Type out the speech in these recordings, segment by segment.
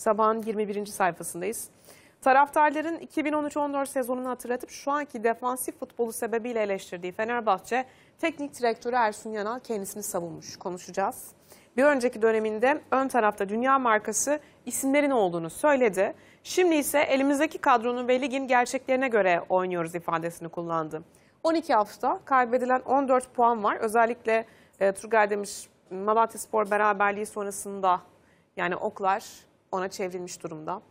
Sabahın 21. sayfasındayız. Taraftarların 2013-14 sezonunu hatırlatıp şu anki defansif futbolu sebebiyle eleştirdiği Fenerbahçe, teknik direktörü Ersun Yanal kendisini savunmuş. Konuşacağız. Bir önceki döneminde ön tarafta dünya markası isimlerin olduğunu söyledi. Şimdi ise elimizdeki kadronun ve ligin gerçeklerine göre oynuyoruz ifadesini kullandı. 12 hafta kaybedilen 14 puan var. Özellikle e, Turgay demiş Malatya Spor beraberliği sonrasında yani oklar ona çevrilmiş durumda.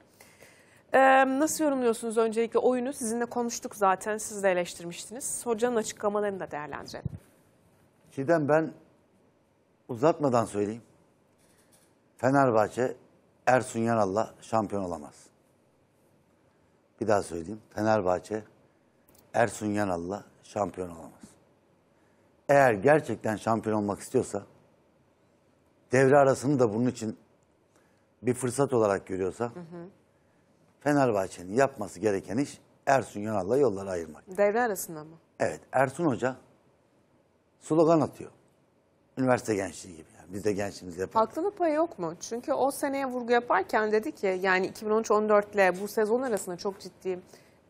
Ee, nasıl yorumluyorsunuz öncelikle oyunu? Sizinle konuştuk zaten, siz de eleştirmiştiniz. Hocanın açıklamalarını da değerlendirelim. Çiğdem ben uzatmadan söyleyeyim. Fenerbahçe Ersun Yanal'la şampiyon olamaz. Bir daha söyleyeyim. Fenerbahçe Ersun Yanal'la şampiyon olamaz. Eğer gerçekten şampiyon olmak istiyorsa devre arasını da bunun için bir fırsat olarak görüyorsa Fenerbahçe'nin yapması gereken iş Ersun Yanal'la yolları ayırmak. Devre arasında mı? Evet Ersun Hoca slogan atıyor. Üniversite gençliği gibi. Yani biz de gençliğimizde yapardık. Haklılık payı yok mu? Çünkü o seneye vurgu yaparken dedi ki yani 2013-14 ile bu sezon arasında çok ciddi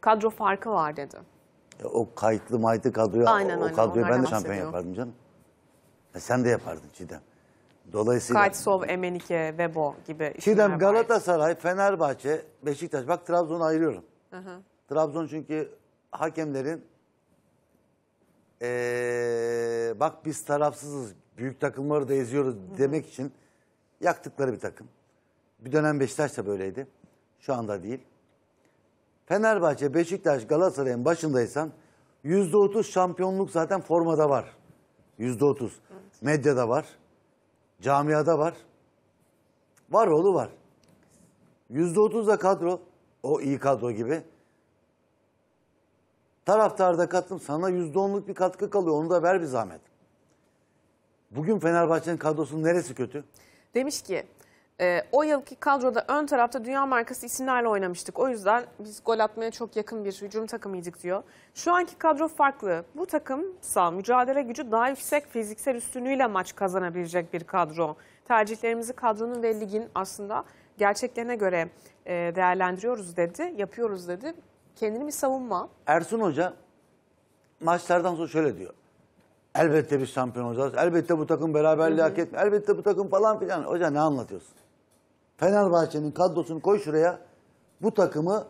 kadro farkı var dedi. E, o kayıtlı maytlı kadroya, Aynen o, o öyle, kadroyu ben de onlardan şampiyon yapardım canım. E, sen de yapardın Çiğdem. Dolayısıyla Kaysov, Emenike, Vebo gibi isimler Çiğdem Galatasaray, Fenerbahçe, Beşiktaş. Bak Trabzon'u ayırıyorum. Hı hı. Trabzon çünkü hakemlerin eee, bak biz tarafsızız, büyük takımları da eziyoruz demek için yaktıkları bir takım. Bir dönem Beşiktaş da böyleydi. Şu anda değil. Fenerbahçe, Beşiktaş, Galatasaray'ın başındaysan %30 şampiyonluk zaten formada var. %30. Medyada var. Camiada var. Var oğlu var. Yüzde otuz da kadro. O iyi kadro gibi. Taraftarda kattım. Sana yüzde onluk bir katkı kalıyor. Onu da ver bir zahmet. Bugün Fenerbahçe'nin kadrosunun neresi kötü? Demiş ki e, o yılki kadroda ön tarafta dünya markası isimlerle oynamıştık. O yüzden biz gol atmaya çok yakın bir hücum takımıydık diyor. Şu anki kadro farklı. Bu takım sağ mücadele gücü daha yüksek fiziksel üstünlüğüyle maç kazanabilecek bir kadro. Tercihlerimizi kadronun ve ligin aslında gerçeklerine göre e, değerlendiriyoruz dedi, yapıyoruz dedi. Kendini bir savunma. Ersun Hoca maçlardan sonra şöyle diyor. Elbette biz şampiyon olacağız. Elbette bu takım beraberliği hak etmiyor. Elbette bu takım falan filan. Hoca ne anlatıyorsun? Fenerbahçe'nin kadrosunu koy şuraya. Bu takımı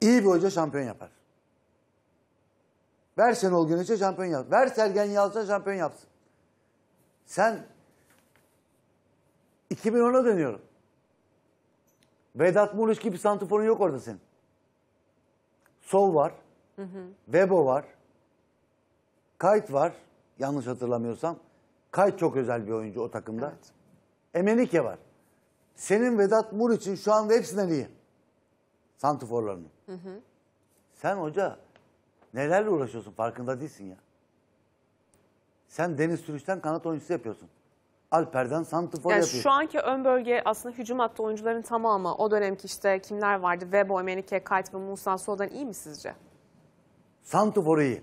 iyi bir hoca şampiyon yapar. Ver Şenol Güneş'e şampiyon yap. Ver Sergen Yalçın'a şampiyon yapsın. Sen 2010'a dönüyorum. Vedat Muriç gibi santiforun yok orada senin. Sol var. Hı hı. Vebo var. Kayt var. Yanlış hatırlamıyorsam. Kayt çok özel bir oyuncu o takımda. Evet. Emenike var. Senin Vedat Mur şu anda hepsinden iyi. Santiforlarının. Hı hı. Sen hoca nelerle uğraşıyorsun farkında değilsin ya. Sen Deniz Sürüş'ten kanat oyuncusu yapıyorsun. Alper'den santifor yani yapıyor. Şu anki ön bölge aslında hücum hattı oyuncuların tamamı. O dönemki işte kimler vardı? Webo, Menike, Kayt ve Musa Sol'dan iyi mi sizce? Santifor iyi.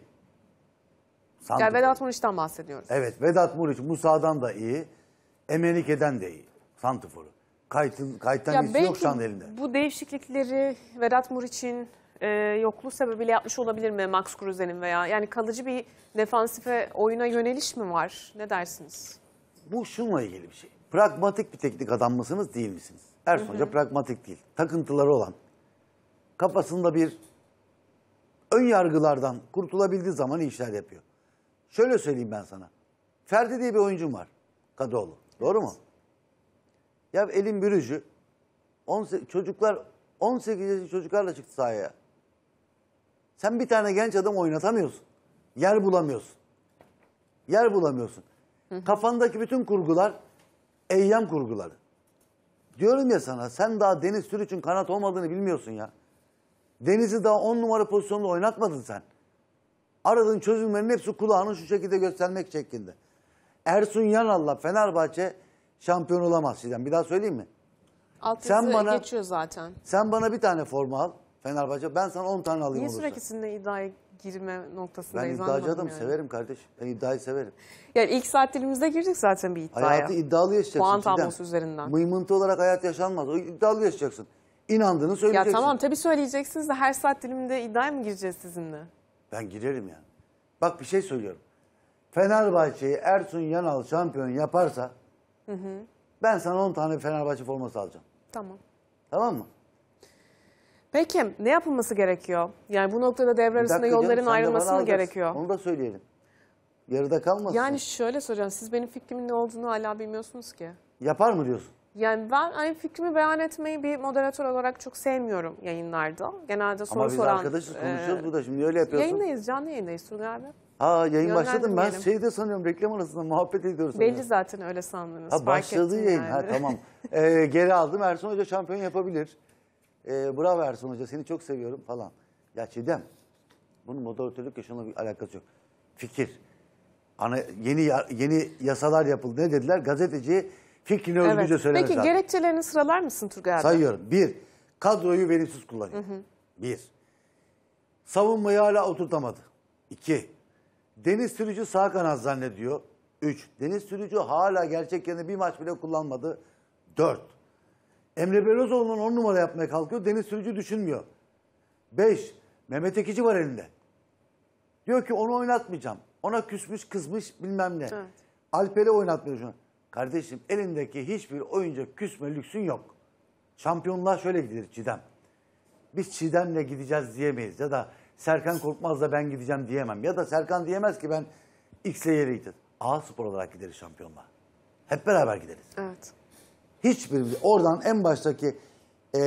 Santifor. Yani Vedat Muriç'ten bahsediyoruz. Evet Vedat Muriç Musa'dan da iyi. Emenike'den de iyi. Santifor'u kayıtın, kayıttan ya birisi yok şu anda elinde. Bu değişiklikleri Vedat Muriç'in e, yokluğu sebebiyle yapmış olabilir mi Max Kruse'nin veya? Yani kalıcı bir defansife oyuna yöneliş mi var? Ne dersiniz? Bu şunla ilgili bir şey. Pragmatik bir teknik adam mısınız değil misiniz? Ersun Hoca pragmatik değil. Takıntıları olan, kafasında bir ön yargılardan kurtulabildiği zaman işler yapıyor. Şöyle söyleyeyim ben sana. Ferdi diye bir oyuncum var. Kadıoğlu. Doğru mu? Ya elin bürücü. 18, çocuklar 18 yaşlı çocuklarla çıktı sahaya. Sen bir tane genç adam oynatamıyorsun. Yer bulamıyorsun. Yer bulamıyorsun. Kafandaki bütün kurgular eyyam kurguları. Diyorum ya sana sen daha Deniz Sürüç'ün kanat olmadığını bilmiyorsun ya. Deniz'i daha on numara pozisyonda oynatmadın sen. Aradığın çözümlerin hepsi kulağının şu şekilde göstermek şeklinde. Ersun Yanal'la Fenerbahçe şampiyon olamaz Zidane. Bir daha söyleyeyim mi? Altyazı Sen bana- geçiyor zaten. Sen bana bir tane forma al Fenerbahçe. Ben sana 10 tane alayım Niye olursa. sürekli sizinle iddiaya girme Ben noktasındayız? iddiacı anlamadım adamım yani. severim kardeş. Ben iddiayı severim. Yani ilk saat dilimizde girdik zaten bir iddiaya. Hayatı iddialı yaşayacaksın. Puan Zidane. tablosu üzerinden. Mıymıntı olarak hayat yaşanmaz. O iddialı yaşayacaksın. İnandığını Ya tamam tabii söyleyeceksiniz de her saat diliminde iddiaya mı gireceğiz sizinle? Ben girerim yani. Bak bir şey söylüyorum. Fenerbahçe'yi Ersun Yanal şampiyon yaparsa Hı hı. Ben sana 10 tane Fenerbahçe forması alacağım. Tamam. Tamam mı? Peki ne yapılması gerekiyor? Yani bu noktada devre arasında dakika canım, yolların sen ayrılması mı gerekiyor? Onu da söyleyelim. Yarıda kalmasın. Yani şöyle soracağım. Siz benim fikrimin ne olduğunu hala bilmiyorsunuz ki. Yapar mı diyorsun? Yani ben hani fikrimi beyan etmeyi bir moderatör olarak çok sevmiyorum yayınlarda. Genelde soru Ama biz soran... arkadaşız konuşuyoruz e, burada şimdi öyle yapıyorsun. Yayındayız, canlı yayındayız Turgay abi. Aa yayın başladı mı? Ben Yönlendirmeyelim. şeyde sanıyorum reklam arasında muhabbet ediyoruz. Belli zaten öyle sandınız. Ha, başladı yayın. yani. Ha, tamam. Ee, geri aldım. Ersun Hoca şampiyon yapabilir. Ee, bravo Ersun Hoca seni çok seviyorum falan. Ya Çiğdem bunun moderatörlük yaşamla bir alakası yok. Fikir. Ana, yeni yeni yasalar yapıldı. Ne dediler? Gazeteci fikrini özgürce söylemesi Peki lazım. gerekçelerini sıralar mısın Turgay abi? Sayıyorum. Bir, kadroyu verimsiz kullanıyor. Bir, savunmayı hala oturtamadı. İki, Deniz sürücü sağ kanat zannediyor. 3. Deniz sürücü hala gerçek yerini bir maç bile kullanmadı. 4. Emre Belözoğlu'nun 10 numara yapmaya kalkıyor. Deniz sürücü düşünmüyor. 5. Mehmet Ekici var elinde. Diyor ki onu oynatmayacağım. Ona küsmüş, kızmış bilmem ne. Evet. Alper'i oynatmıyor şu an. Kardeşim elindeki hiçbir oyuncu küsme lüksün yok. Şampiyonluğa şöyle gidilir Çiğdem. Biz Çiğdem'le gideceğiz diyemeyiz ya da Serkan Korkmaz da ben gideceğim diyemem. Ya da Serkan diyemez ki ben X'le yere gideceğiz. A spor olarak gideriz şampiyonla. Hep beraber gideriz. Evet. Hiçbir oradan en baştaki e,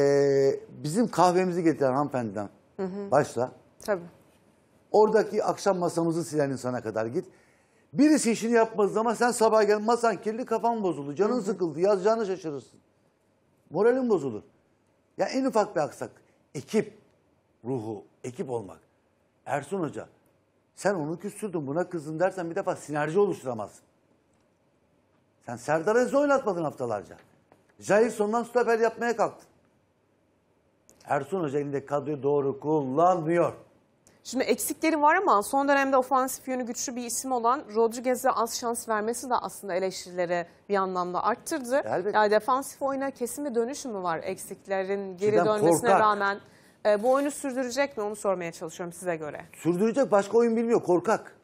bizim kahvemizi getiren hanımefendiden hı hı. başla. Tabii. Oradaki akşam masamızı silen insana kadar git. Birisi işini yapmaz ama sen sabah gel masan kirli kafan bozuldu. Canın hı hı. sıkıldı. Yazacağını şaşırırsın. Moralin bozulur. Ya yani en ufak bir aksak. Ekip ruhu, ekip olmak. Ersun Hoca sen onu küstürdün buna kızdın dersen bir defa sinerji oluşturamazsın. Sen Serdar Aziz'i oynatmadın haftalarca. Jair sondan stoper yapmaya kalktın. Ersun Hoca elinde kadroyu doğru kullanmıyor. Şimdi eksikleri var ama son dönemde ofansif yönü güçlü bir isim olan Rodriguez'e az şans vermesi de aslında eleştirilere bir anlamda arttırdı. Elbette. Yani defansif oyuna kesin bir dönüş mü var eksiklerin geri Şimdiden dönmesine korkar. rağmen? E, bu oyunu sürdürecek mi onu sormaya çalışıyorum size göre. Sürdürecek başka oyun bilmiyor korkak.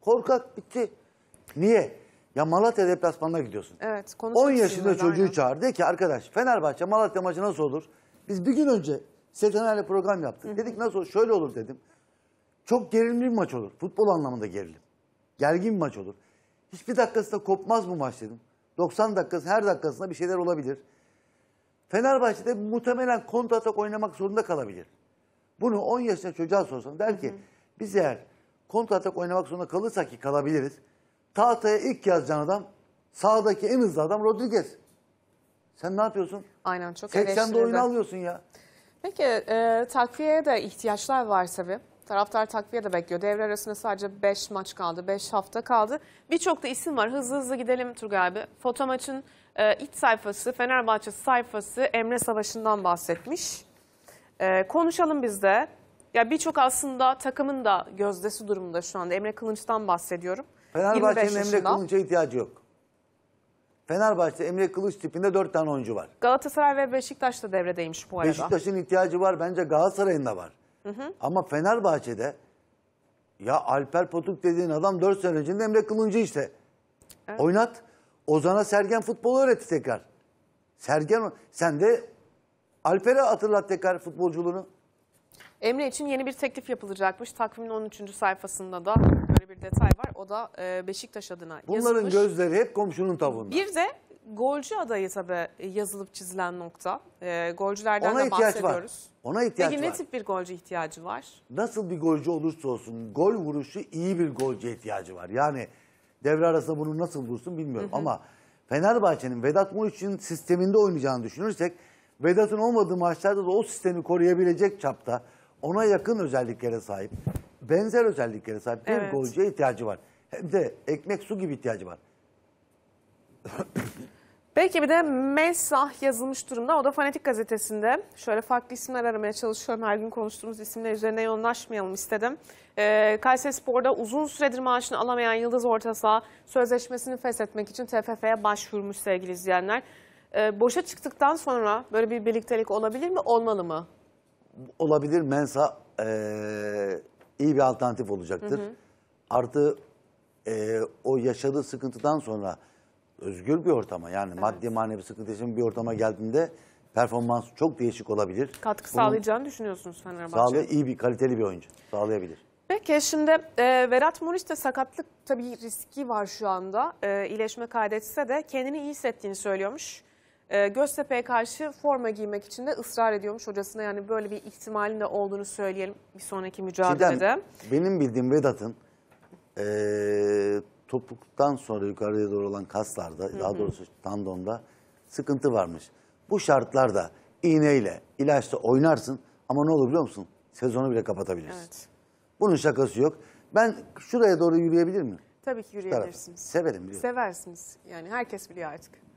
Korkak bitti. Niye? Ya Malatya deplasmanına gidiyorsun. Evet. 10 yaşında çocuğu çağırdı çağır. ki arkadaş Fenerbahçe Malatya maçı nasıl olur? Biz bir gün önce Setenay'la program yaptık. Hı -hı. Dedik nasıl olur? Şöyle olur dedim. Çok gerilimli bir maç olur. Futbol anlamında gerilim. Gergin bir maç olur. Hiçbir dakikasında kopmaz bu maç dedim. 90 dakikası her dakikasında bir şeyler olabilir. Fenerbahçe'de muhtemelen kontratak oynamak zorunda kalabilir. Bunu 10 yaşında çocuğa sorsan der ki hı hı. biz eğer kontratak oynamak zorunda kalırsak ki kalabiliriz. Tahtaya ilk yazacağın adam sağdaki en hızlı adam Rodriguez. Sen ne yapıyorsun? Aynen çok 80'de oyunu alıyorsun ya. Peki e, takviyeye de ihtiyaçlar var tabii. Taraftar takviye de bekliyor. Devre arasında sadece 5 maç kaldı, 5 hafta kaldı. Birçok da isim var. Hızlı hızlı gidelim Turgay abi. Foto maçın e, iç sayfası, Fenerbahçe sayfası Emre Savaşı'ndan bahsetmiş. E, konuşalım biz de. Ya birçok aslında takımın da gözdesi durumunda şu anda. Emre Kılınç'tan bahsediyorum. Fenerbahçe'nin Emre Kılınç'a ihtiyacı yok. Fenerbahçe Emre Kılıç tipinde dört tane oyuncu var. Galatasaray ve Beşiktaş da devredeymiş bu arada. Beşiktaş'ın ihtiyacı var bence Galatasaray'ın da var. Hı hı. Ama Fenerbahçe'de ya Alper Potuk dediğin adam dört sene önce Emre Kılıncı işte. Evet. Oynat. Ozan'a Sergen futbolu öğretti tekrar. Sergen sen de Alper'e hatırlat tekrar futbolculuğunu. Emre için yeni bir teklif yapılacakmış. Takvimin 13. sayfasında da böyle bir detay var. O da e, Beşiktaş adına yazılmış. Bunların gözleri hep komşunun tavuğunda. Bir de golcü adayı tabii e, yazılıp çizilen nokta. E, golcülerden Ona de ihtiyaç bahsediyoruz. Var. Ona ihtiyaç Peki, var. Peki ne tip bir golcü ihtiyacı var? Nasıl bir golcü olursa olsun gol vuruşu iyi bir golcü ihtiyacı var. Yani devre arasında bunu nasıl bulsun bilmiyorum. Hı hı. Ama Fenerbahçe'nin Vedat Muriç'in sisteminde oynayacağını düşünürsek Vedat'ın olmadığı maçlarda da o sistemi koruyabilecek çapta ona yakın özelliklere sahip, benzer özelliklere sahip bir evet. golcüye ihtiyacı var. Hem de ekmek su gibi ihtiyacı var. Belki bir de Mensah yazılmış durumda. O da Fanatik Gazetesi'nde. Şöyle farklı isimler aramaya çalışıyorum. Her gün konuştuğumuz isimler üzerine yoğunlaşmayalım istedim. Ee, Kayseri Spor'da uzun süredir maaşını alamayan Yıldız Ortasa sözleşmesini feshetmek için TFF'ye başvurmuş sevgili izleyenler. Ee, boşa çıktıktan sonra böyle bir birliktelik olabilir mi, olmalı mı? Olabilir. Mensah ee, iyi bir alternatif olacaktır. Hı hı. Artı e, o yaşadığı sıkıntıdan sonra özgür bir ortama yani evet. maddi manevi sıkıntı yaşayan bir ortama geldiğinde performans çok değişik olabilir. Katkı Bunun sağlayacağını düşünüyorsunuz Fenerbahçe'ye. Sağlay iyi bir kaliteli bir oyuncu sağlayabilir. Peki şimdi e, Berat Muriç'te sakatlık tabii riski var şu anda. E, iyileşme kaydetse de kendini iyi hissettiğini söylüyormuş. E, Göztepe'ye karşı forma giymek için de ısrar ediyormuş hocasına. Yani böyle bir ihtimalin de olduğunu söyleyelim bir sonraki mücadelede. Çiğdem, benim bildiğim Vedat'ın e, topuktan sonra yukarıya doğru olan kaslarda, hı hı. daha doğrusu tandonda sıkıntı varmış. Bu şartlarda iğneyle, ilaçla oynarsın ama ne olur biliyor musun? Sezonu bile kapatabilirsin. Evet. Bunun şakası yok. Ben şuraya doğru yürüyebilir miyim? Tabii ki yürüyebilirsiniz. Severim biliyorum. Seversiniz. Yani herkes biliyor artık.